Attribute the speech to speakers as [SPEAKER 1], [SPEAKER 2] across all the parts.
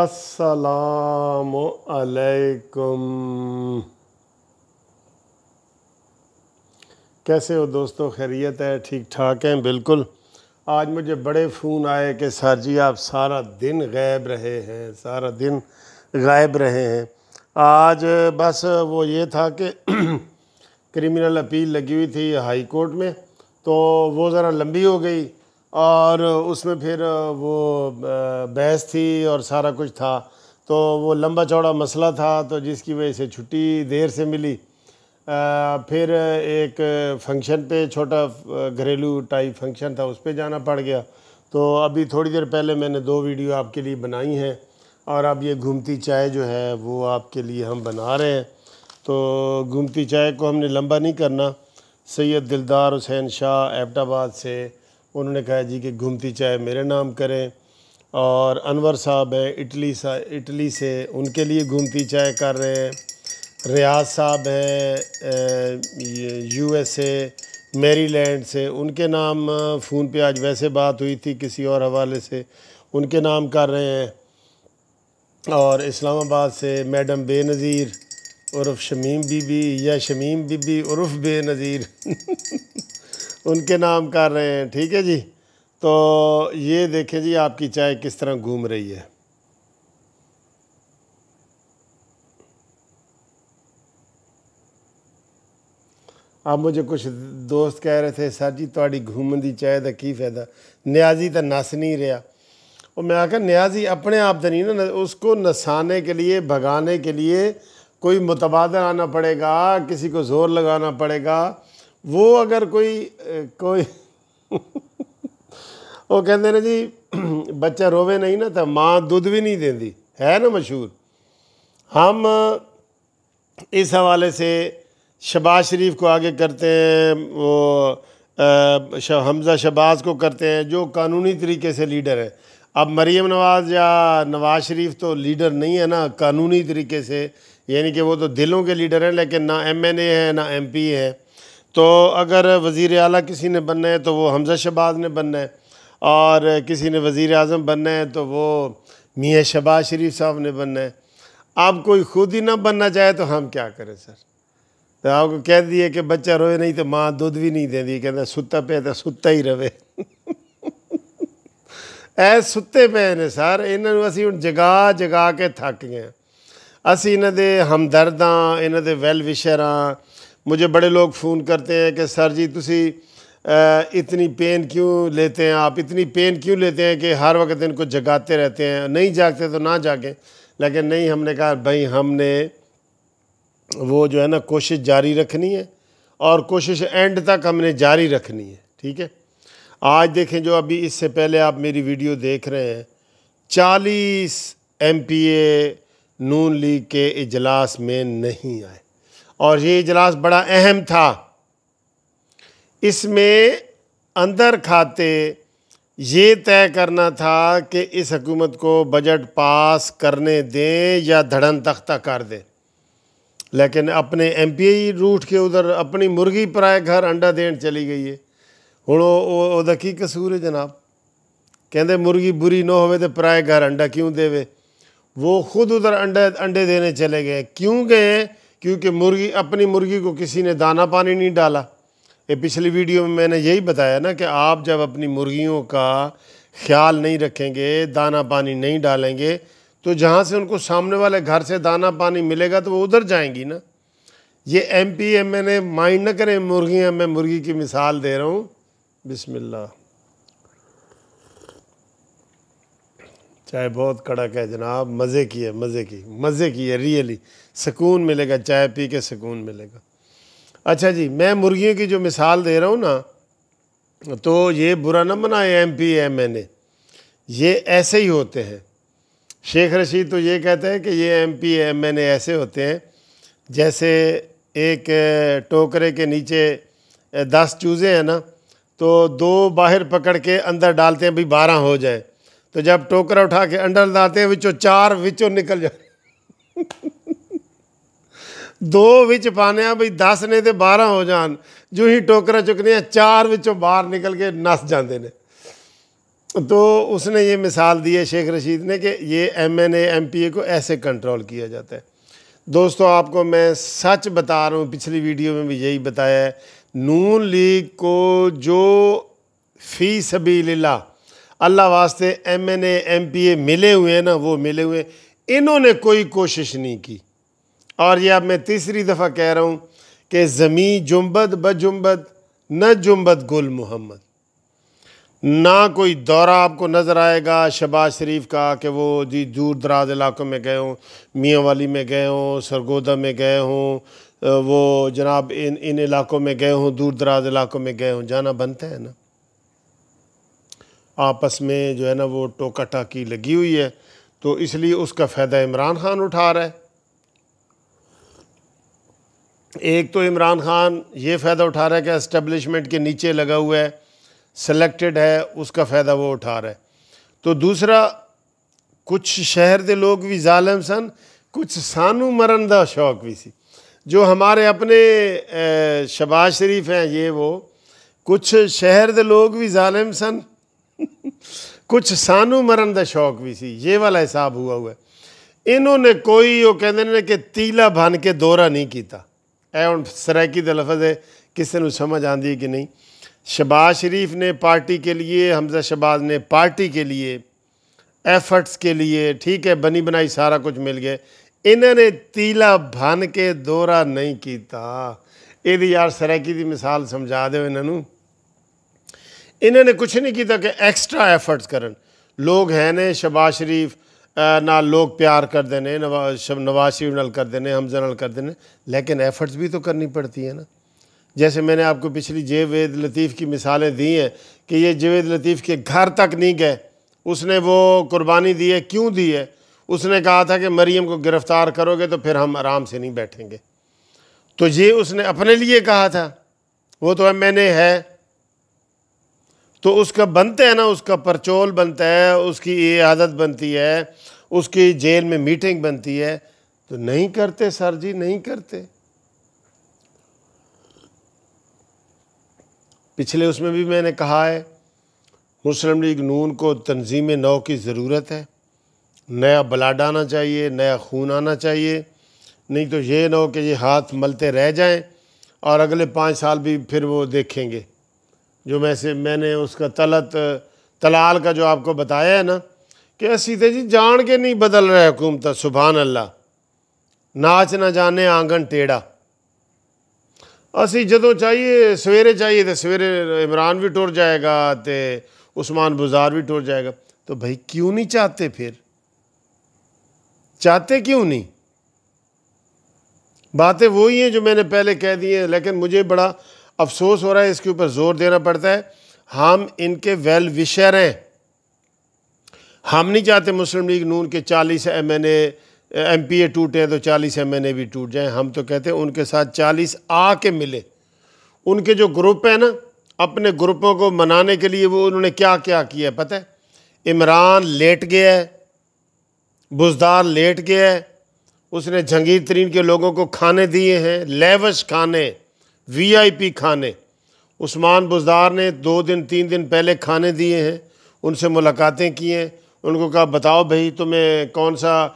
[SPEAKER 1] असलकुम कैसे हो दोस्तों खैरियत है ठीक ठाक हैं बिल्कुल आज मुझे बड़े फ़ोन आए कि सर जी आप सारा दिन गायब रहे हैं सारा दिन गायब रहे हैं आज बस वो ये था कि क्रिमिनल अपील लगी हुई थी हाई कोर्ट में तो वो ज़रा लंबी हो गई और उसमें फिर वो बहस थी और सारा कुछ था तो वो लंबा चौड़ा मसला था तो जिसकी वजह से छुट्टी देर से मिली आ, फिर एक फंक्शन पे छोटा घरेलू टाइप फंक्शन था उस पर जाना पड़ गया तो अभी थोड़ी देर पहले मैंने दो वीडियो आपके लिए बनाई हैं और अब ये घूमती चाय जो है वो आपके लिए हम बना रहे हैं तो घूमती चाय को हमने लंबा नहीं करना सैयद दिलदार हुसैन शाह एबटाबाद से उन्होंने कहा जी कि घूमती चाय मेरे नाम करें और अनवर साहब हैं इटली सा इटली से उनके लिए घूमती चाय कर रहे हैं रियाज साहब हैं यू एस ए मेरीलैंड से उनके नाम फ़ोन पे आज वैसे बात हुई थी किसी और हवाले से उनके नाम कर रहे हैं और इस्लामाबाद से मैडम बेनज़ीर उर्फ़ शमीम बीबी या शमीम बीबी उर्फ़ बेनज़ीर उनके नाम कर रहे हैं ठीक है जी तो ये देखें जी आपकी चाय किस तरह घूम रही है आप मुझे कुछ दोस्त कह रहे थे सर जी थोड़ी घूमन की चाय का की फायदा न्याजी तो नस नहीं रहा और मैं आकर न्याजी अपने आप तो नहीं ना उसको नसाने के लिए भगाने के लिए कोई मुतबाद आना पड़ेगा किसी को ज़ोर लगाना पड़ेगा वो अगर कोई कोई वो कहते ਨੇ जी बच्चा रोवे नहीं ना तो माँ दुध भी नहीं देती है ना मशहूर हम इस हवाले से शबाज शरीफ को आगे करते हैं वो हमज़ा शबाज को करते हैं जो कानूनी तरीके से लीडर है अब मरीम नवाज़ या नवाज शरीफ तो लीडर नहीं है ना कानूनी तरीके से यानी कि वो तो दिलों के लीडर हैं लेकिन ना एम एन ए हैं ना एम पी हैं तो अगर वज़ी अला किसी ने बनना है तो वो हमज़ा शहबाज ने बनना है और किसी ने वज़ी अजम बनना है तो वो मियाँ शहबाज शरीफ साहब ने बनना है आप कोई खुद ही ना बनना चाहे तो हम क्या करें सर तो आपको कह दिए कि बच्चा रोए नहीं तो माँ दूध भी नहीं देती कहते सुता पे तो सुता ही रवे ਐ सुते पे ने सर ਇਹਨਾਂ असी हूँ जगा जगा के थक गए असी इन्हें हमदर्दा इन्हें ਹਮਦਰਦਾਂ ਇਹਨਾਂ मुझे बड़े लोग फ़ोन करते हैं कि सर जी ਤੁਸੀਂ इतनी पेन क्यों लेते हैं आप इतनी पेन क्यों लेते हैं कि हर वक्त इनको जगाते रहते हैं नहीं जागते तो ना जागें लेकिन नहीं हमने कहा भाई हमने वो जो है ना कोशिश जारी रखनी है और कोशिश एंड तक हमने जारी रखनी है ठीक है आज देखें जो अभी इससे पहले आप मेरी वीडियो देख रहे हैं चालीस M P A Noon league के इजलास में नहीं आए और ये इजलास बड़ा अहम था इसमें अंदर खाते ये तय करना था कि इस हकूमत को बजट पास करने दें या धड़न तख्ता कर दें लेकिन अपने एम पी रूट के उधर अपनी मुर्गी पराए घर अंडा देन चली गई है हूँ की कसूर है जनाब कहते मुर्गी बुरी ना हो तो पराए घर अंडा क्यों देवे वो खुद उधर अंडे अंडे देने चले गए क्यों गए क्योंकि मुर्गी अपनी मुर्गी को किसी ने दाना पानी नहीं डाला ये पिछली वीडियो में मैंने यही बताया ना कि आप जब अपनी मुर्गियों का ख्याल नहीं रखेंगे दाना पानी नहीं डालेंगे तो जहाँ से उनको सामने वाले घर से दाना पानी मिलेगा तो वो उधर जाएंगी ना ये M P M N A mind ना करें मुर्गियाँ मैं मुर्गी की मिसाल दे रहा हूँ बिसमिल्ला चाय बहुत कड़क है जनाब मज़े की है मज़े की मज़े की है रियली सुकून मिलेगा चाय पी के सुकून मिलेगा अच्छा जी मैं मुर्गियों की जो मिसाल दे रहा हूँ ना तो ये बुरा ना मना M P M N A ये ऐसे ही होते हैं शेख रशीद तो ये कहते हैं कि ये M P M N A ऐसे होते हैं जैसे एक टोकरे के नीचे दस चूज़े हैं ना तो दो बाहर पकड़ के अंदर डालते हैं भाई बारह हो जाए तो जब टोकरा उठा के अंडर लाते विचो चार विचों निकल जाए दो विच पाने भी दस ने तो बारह हो जान जो ही टोकरा चुकने चार विचों बाहर निकल के नस जाते हैं तो उसने ये मिसाल दी है शेख रशीद ने कि ये M N A M P A को ऐसे कंट्रोल किया जाता है दोस्तों आपको मैं सच बता रहा हूँ पिछली वीडियो में भी यही बताया है नून लीग को जो फ़ी सबी लीला अल्लाह वास्ते M N M P A मिले हुए हैं ना वो मिले हुए इन्होंने कोई कोशिश नहीं की और यह अब मैं तीसरी दफ़ा कह रहा हूँ कि ज़मी जुम्बद जुम्बद न जुम्बद गुल मोहम्मद ना कोई दौरा आपको नज़र आएगा शबाज शरीफ का कि वो जी दूर दराज इलाकों में गए हों मियाँ वाली में गए हों सरगोदा में गए हों वो जनाब इन इन इलाकों में गए हों दूर दराज इलाकों में गए हों जाना बनता है ना आपस में जो है ना वो टोका टाकी लगी हुई है तो इसलिए उसका फ़ायदा इमरान खान उठा रहा है एक तो इमरान खान ये फ़ायदा उठा रहा है कि इस्टेब्लिशमेंट के नीचे लगा हुआ है सेलेक्टेड है उसका फ़ायदा वो उठा रहा है तो दूसरा कुछ शहर के लोग भी ालम सन कुछ सानू मरन का शौक भी सी जो हमारे अपने शबाज शरीफ हैं ये वो कुछ शहर के लोग भी ालम सन कुछ सानू मरण का शौक भी सी ये वाला हिसाब हुआ हुआ इन्होंने कोई वो कहें कि तीला बन के दौरा नहीं किया हूँ सरैकी दलफज है किसी को समझ आती कि नहीं शबाज शरीफ ने पार्टी के लिए हमजा शबाज ने पार्टी के लिए एफर्ट्स के लिए ठीक है बनी बनाई सारा कुछ मिल गया इन्होंने तीला बन के दौरा नहीं किया यार सरैकी की मिसाल समझा दो इन्हों इन्होंने कुछ नहीं किया कि एक्स्ट्रा एफर्ट्स करन लोग हैं ने शबाज शरीफ ना लोग प्यार करते हैं नवाज शरीफ नाल करते हैं हमजा नाल करते हैं लेकिन एफर्ट्स भी तो करनी पड़ती है ना जैसे मैंने आपको पिछली जेवेद लतीफ़ की मिसालें दी हैं कि ये जेवेद लतीफ़ के घर तक नहीं गए उसने वो कुर्बानी दी है क्यों दी है उसने कहा था कि मरीम को गिरफ़्तार करोगे तो फिर हम आराम से नहीं बैठेंगे तो ये उसने अपने लिए कहा था वो तो एम एन ए है तो उसका बनते हैं ना उसका परचोल बनता है उसकी ये आदत बनती है उसकी जेल में मीटिंग बनती है तो नहीं करते सर जी नहीं करते पिछले उसमें भी मैंने कहा है मुस्लिम लीग नून को तनजीम नौ की ज़रूरत है नया ब्लड आना चाहिए नया खून आना चाहिए नहीं तो ये ना हो कि ये हाथ मलते रह जाएं और अगले पाँच साल भी फिर वो देखेंगे जो मैं से मैंने उसका तलत तलाल का जो आपको बताया है ना कि सीधे जी जान के नहीं बदल रहे हुकूमत सुबहान अल्लाह नाच ना जाने आंगन टेढ़ा असी जदों चाहिए सवेरे चाहिए तो सवेरे इमरान भी टुर जाएगा तो उस्मान बुजार भी टुर जाएगा तो भाई क्यों नहीं चाहते फिर चाहते क्यों नहीं बातें वही हैं जो मैंने पहले कह दी हैं लेकिन मुझे बड़ा अफसोस हो रहा है इसके ऊपर ज़ोर देना पड़ता है हम इनके वेल विशर हैं हम नहीं चाहते मुस्लिम लीग नून के 40 M N M P A टूटे तो 40 एम एन ए भी टूट जाएं हम तो कहते हैं उनके साथ 40 आ के मिले उनके जो ग्रुप हैं ना अपने ग्रुपों को मनाने के लिए वो उन्होंने क्या क्या किया है पता है इमरान लेट गया है बुजदार लेट गया है उसने जंगीर तरीन के लोगों को खाने दिए हैं लेवश खाने वीआईपी खाने उस्मान बुजदार ने दो दिन तीन दिन पहले खाने दिए हैं उनसे मुलाकातें की हैं उनको कहा बताओ भाई तुम्हें कौन सा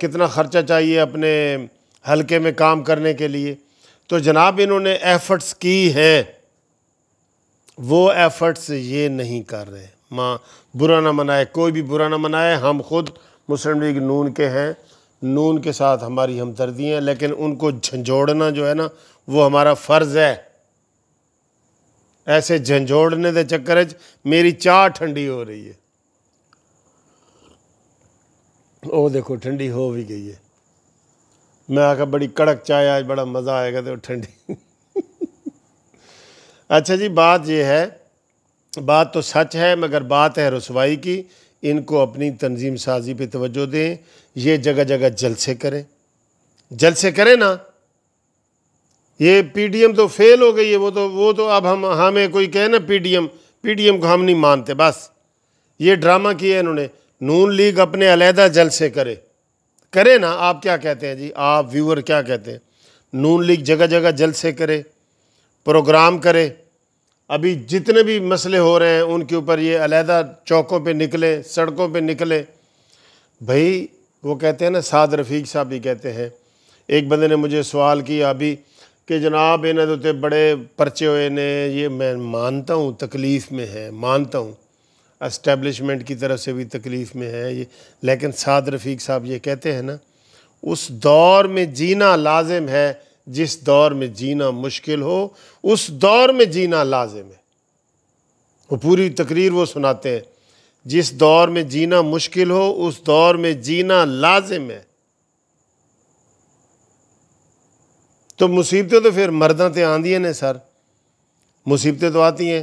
[SPEAKER 1] कितना ख़र्चा चाहिए अपने हलके में काम करने के लिए तो जनाब इन्होंने एफ़र्ट्स की हैं वो एफ़र्ट्स ये नहीं कर रहे माँ बुरा ना मनाए कोई भी बुरा ना मनाए हम खुद मुस्लिम लीग नून के हैं नून के साथ हमारी हमदर्दी हैं लेकिन उनको झंझोड़ना जो है ना वो हमारा फ़र्ज़ है ऐसे झंझोड़ने के चक्कर मेरी चाह ठंडी हो रही है ओ देखो ठंडी हो भी गई है मैं आखा बड़ी कड़क चाय आज बड़ा मजा आएगा तो ठंडी अच्छा जी बात यह है बात तो सच है मगर बात है रसवाई की इनको अपनी तंजीम साजी पे तवज्जो दें ये जगह जगह जलसे करें जलसे करें ना ये पीडीएम तो फेल हो गई है वो तो वो तो अब हम हमें कोई कहे ना पीडीएम पीडीएम को हम नहीं मानते बस ये ड्रामा किया इन्होंने नून लीग अपने अलहदा जलसे करे करे ना आप क्या कहते हैं जी आप व्यूअर क्या कहते हैं नून लीग जगह जगह जलसे करे प्रोग्राम करे अभी जितने भी मसले हो रहे हैं उनके ऊपर ये अलहदा चौकों पर निकले सड़कों पर निकले भाई वो कहते हैं ना साद रफ़ीक साहब भी कहते हैं एक बंदे ने मुझे सवाल किया अभी कि जनाब इन्हें तो बड़े परचे हुए ने ये मैं मानता हूँ तकलीफ़ में है मानता हूँ एस्टेब्लिशमेंट की तरफ से भी तकलीफ़ में है ये लेकिन साद रफ़ीक साहब ये कहते हैं ना उस दौर में जीना लाजिम है जिस दौर में जीना मुश्किल हो उस दौर में जीना लाजिम है वो पूरी तकरीर वो सुनाते हैं जिस दौर में जीना मुश्किल हो उस दौर में जीना लाजिम है तो मुसीबतें तो फिर मर्दा तो आदि ने सर मुसीबतें तो आती हैं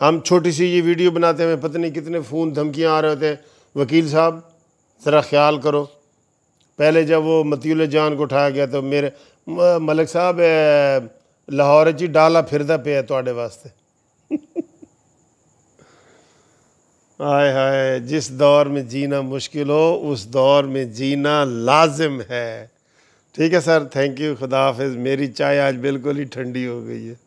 [SPEAKER 1] हम छोटी सी ये वीडियो बनाते हैं पता नहीं कितने फ़ोन धमकियाँ आ रहे होते हैं वकील साहब ज़रा ख्याल करो पहले जब वो मतील जान को उठाया गया तो मेरे मलिक साहब लाहौर च डाला फिरदा पे है थोड़े वास्ते हाय हाय जिस दौर में जीना मुश्किल हो उस दौर में जीना लाजिम है ठीक है सर थैंक यू खुदा हाफिज़ मेरी चाय आज बिल्कुल ही ठंडी हो गई है